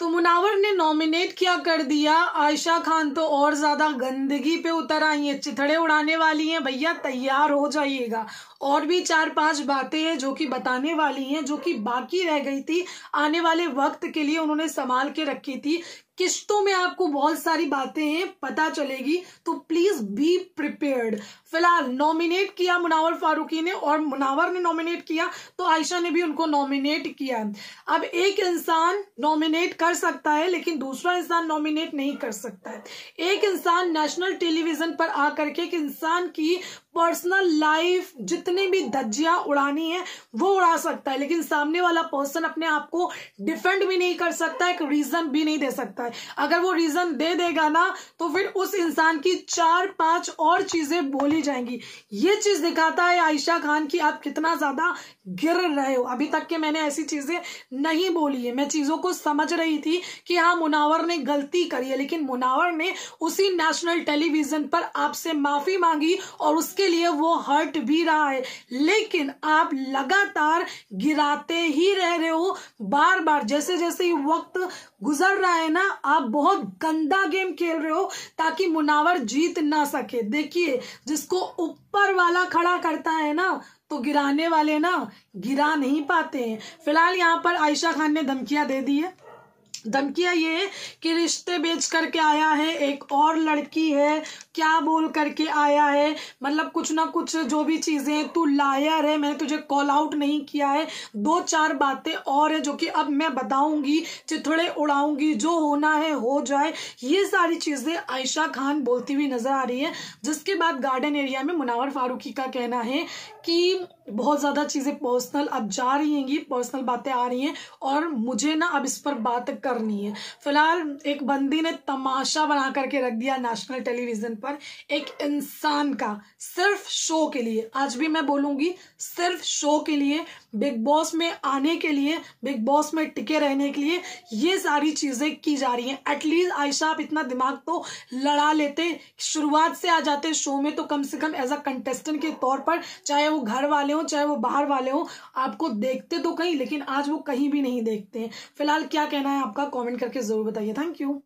तो मुनावर ने नॉमिनेट क्या कर दिया आयशा खान तो और ज्यादा गंदगी पे उतर आई है चिथड़े उड़ाने वाली हैं भैया तैयार हो जाइएगा और भी चार पांच बातें हैं जो कि बताने वाली हैं जो कि बाकी रह गई थी आने वाले वक्त के लिए उन्होंने संभाल के रखी थी किश्तों में आपको बहुत सारी बातें हैं पता चलेगी तो प्लीज बी प्रिपेयर्ड फिलहाल नॉमिनेट किया मुनावर फारूकी ने और मुनावर ने नॉमिनेट किया तो आयशा ने भी उनको नॉमिनेट किया अब एक इंसान नॉमिनेट कर सकता है लेकिन दूसरा इंसान नॉमिनेट नहीं कर सकता है एक इंसान नेशनल टेलीविजन पर आकर के एक इंसान की पर्सनल लाइफ जितने भी धज्जियां उड़ानी है वो उड़ा सकता है लेकिन सामने वाला पर्सन अपने आप को डिफेंड भी नहीं कर सकता एक रीजन भी नहीं दे सकता है अगर वो रीजन दे देगा ना तो फिर उस इंसान की चार पांच और चीजें बोली जाएंगी ये चीज दिखाता है आयशा खान की आप कितना ज्यादा गिर रहे हो अभी तक के मैंने ऐसी चीजें नहीं बोली है मैं चीजों को समझ रही थी कि हाँ मुनावर ने गलती करी है लेकिन मुनावर ने उसी नेशनल टेलीविजन पर आपसे माफी मांगी और उसके लिए वो हर्ट भी रहा है लेकिन आप लगातार गिराते ही रह रहे हो बार बार जैसे जैसे ही वक्त गुजर रहा है ना आप बहुत गंदा गेम खेल रहे हो ताकि मुनावर जीत ना सके देखिए जिसको ऊपर वाला खड़ा करता है ना तो गिराने वाले ना गिरा नहीं पाते हैं फिलहाल यहाँ पर आयशा खान ने धमकियां दे दी है धमकियाँ ये कि रिश्ते बेच करके आया है एक और लड़की है क्या बोल करके आया है मतलब कुछ ना कुछ जो भी चीज़ें तू लायर है मैंने तुझे कॉल आउट नहीं किया है दो चार बातें और है जो कि अब मैं बताऊंगी चिथड़े उड़ाऊंगी जो होना है हो जाए ये सारी चीज़ें आयशा खान बोलती हुई नज़र आ रही है जिसके बाद गार्डन एरिया में मुनावर फारूकी का कहना है कि बहुत ज़्यादा चीज़ें पर्सनल अब जा रही हैं पर्सनल बातें आ रही हैं और मुझे ना अब इस पर बात करनी है फिलहाल एक बंदी ने तमाशा बना करके रख दिया नेशनल टेलीविज़न पर एक इंसान का सिर्फ शो के लिए आज भी मैं बोलूंगी सिर्फ शो के लिए बिग बॉस में आने के लिए बिग बॉस में टिके रहने के लिए ये सारी चीज़ें की जा रही हैं एटलीस्ट आयशा आप इतना दिमाग तो लड़ा लेते शुरुआत से आ जाते शो में तो कम से कम एज अ कंटेस्टेंट के तौर पर चाहे वो घर वाले हो चाहे वो बाहर वाले हों आपको देखते तो कहीं लेकिन आज वो कहीं भी नहीं देखते हैं फिलहाल क्या कहना है आपका कॉमेंट करके ज़रूर बताइए थैंक यू